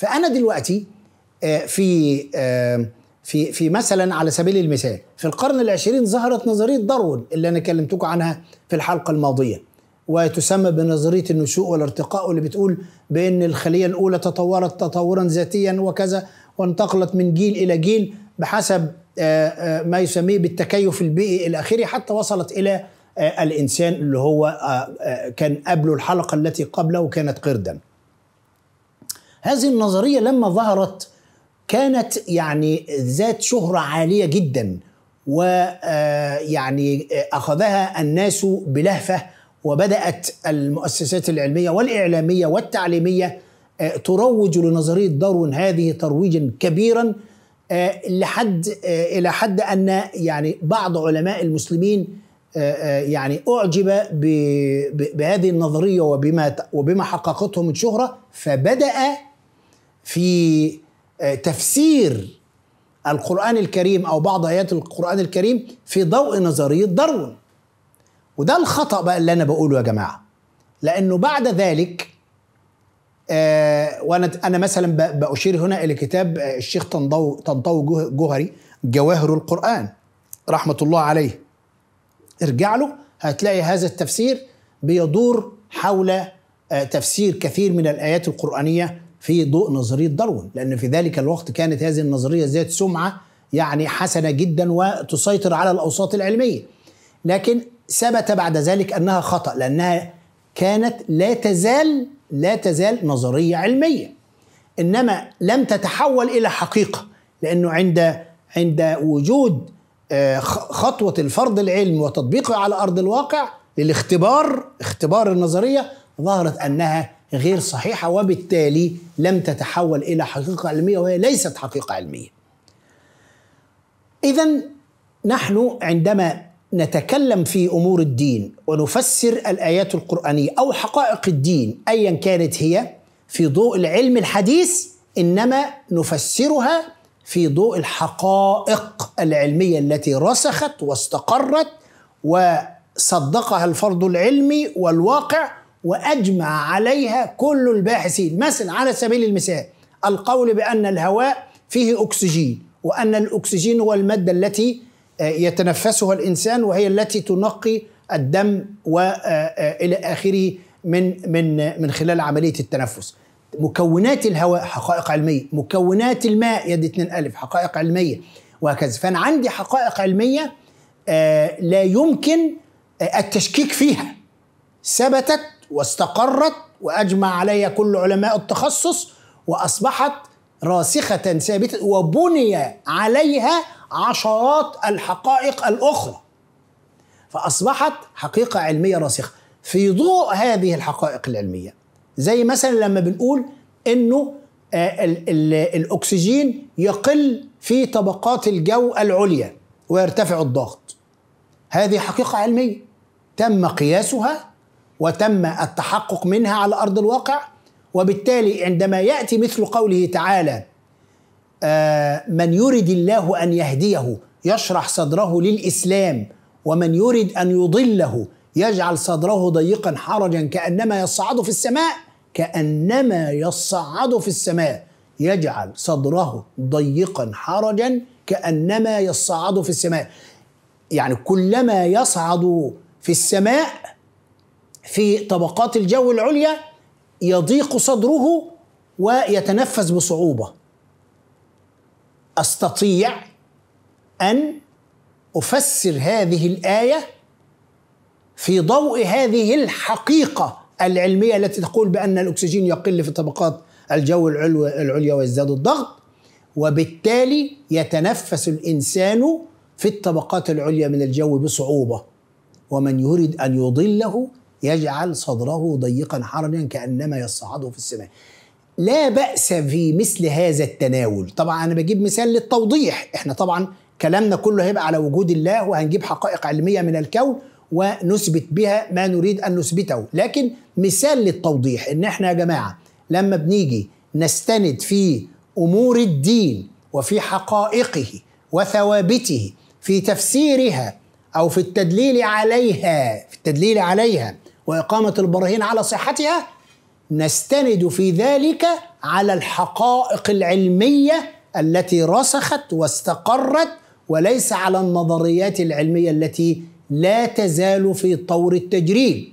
فانا دلوقتي آه، في آه، في في مثلا على سبيل المثال في القرن العشرين ظهرت نظريه داروين اللي انا كلمتكم عنها في الحلقه الماضيه وتسمى بنظريه النشوء والارتقاء اللي بتقول بان الخليه الاولى تطورت تطورا ذاتيا وكذا وانتقلت من جيل الى جيل بحسب آه، ما يسميه بالتكيف البيئي الاخيري حتى وصلت الى الانسان اللي هو كان قبله الحلقه التي قبله كانت قردا. هذه النظرية لما ظهرت كانت يعني ذات شهرة عالية جدا ويعني آه، آه، أخذها الناس بلهفة وبدأت المؤسسات العلمية والإعلامية والتعليمية آه، تروج لنظرية داروين هذه ترويجا كبيرا لحد إلى حد أن يعني بعض علماء المسلمين يعني أعجب بهذه النظرية وبما وبما حققته من شهرة فبدأ في آه، تفسير القرآن الكريم أو بعض آيات القرآن الكريم في ضوء نظرية داروين وده الخطأ بقى اللي أنا بقوله يا جماعة لأنه بعد ذلك آه، وأنا أنا مثلا بأشير هنا إلى كتاب آه، الشيخ طنطاو طنطاو جوهري جواهر القرآن رحمة الله عليه ارجع له هتلاقي هذا التفسير بيدور حول تفسير كثير من الآيات القرآنية في ضوء نظريه داروين لان في ذلك الوقت كانت هذه النظريه ذات سمعه يعني حسنه جدا وتسيطر على الاوساط العلميه لكن ثبت بعد ذلك انها خطا لانها كانت لا تزال لا تزال نظريه علميه انما لم تتحول الى حقيقه لانه عند عند وجود آه، خطوه الفرض العلم وتطبيقه على ارض الواقع للاختبار اختبار النظريه ظهرت انها غير صحيحه وبالتالي لم تتحول الى حقيقه علميه وهي ليست حقيقه علميه. اذا نحن عندما نتكلم في امور الدين ونفسر الايات القرانيه او حقائق الدين ايا كانت هي في ضوء العلم الحديث انما نفسرها في ضوء الحقائق العلميه التي رسخت واستقرت وصدقها الفرض العلمي والواقع واجمع عليها كل الباحثين مثلا على سبيل المثال القول بان الهواء فيه اكسجين وان الاكسجين هو الماده التي آه، يتنفسها الانسان وهي التي تنقي الدم والى آه، آه، اخره من من من خلال عمليه التنفس مكونات الهواء حقائق علميه مكونات الماء يد 2 الف حقائق علميه وهكذا فانا عندي حقائق علميه لا يمكن التشكيك فيها ثبتت واستقرت واجمع عليها كل علماء التخصص واصبحت راسخه ثابته وبني عليها عشرات الحقائق الاخرى فاصبحت حقيقه علميه راسخه في ضوء هذه الحقائق العلميه زي مثلا لما بنقول انه آه، الاكسجين يقل في طبقات الجو العليا ويرتفع الضغط هذه حقيقه علميه تم قياسها وتم التحقق منها على ارض الواقع وبالتالي عندما ياتي مثل قوله تعالى آه، من يرد الله ان يهديه يشرح صدره للاسلام ومن يرد ان يضله يجعل صدره ضيقا حرجا كانما يصعد في السماء كانما يصعد في السماء يجعل صدره ضيقا حرجا كانما يصعد في السماء يعني كلما يصعد في السماء في طبقات الجو العليا يضيق صدره ويتنفس بصعوبه استطيع ان افسر هذه الايه في ضوء هذه الحقيقه العلميه التي تقول بان الاكسجين يقل في طبقات الجو العليا ويزداد الضغط وبالتالي يتنفس الانسان في الطبقات العليا من الجو بصعوبه ومن يريد ان يضله يجعل صدره ضيقا حرجا كانما يصعده في السماء لا باس في مثل هذا التناول طبعا انا بجيب مثال للتوضيح احنا طبعا كلامنا كله هيبقى على وجود الله وهنجيب حقائق علميه من الكون ونثبت بها ما نريد ان نثبته لكن مثال للتوضيح ان احنا يا جماعه لما بنيجي نستند في امور الدين وفي حقائقه وثوابته في تفسيرها او في التدليل عليها في التدليل عليها واقامه البراهين على صحتها نستند في ذلك على الحقائق العلميه التي رسخت واستقرت وليس على النظريات العلميه التي لا تزال في طور التجريب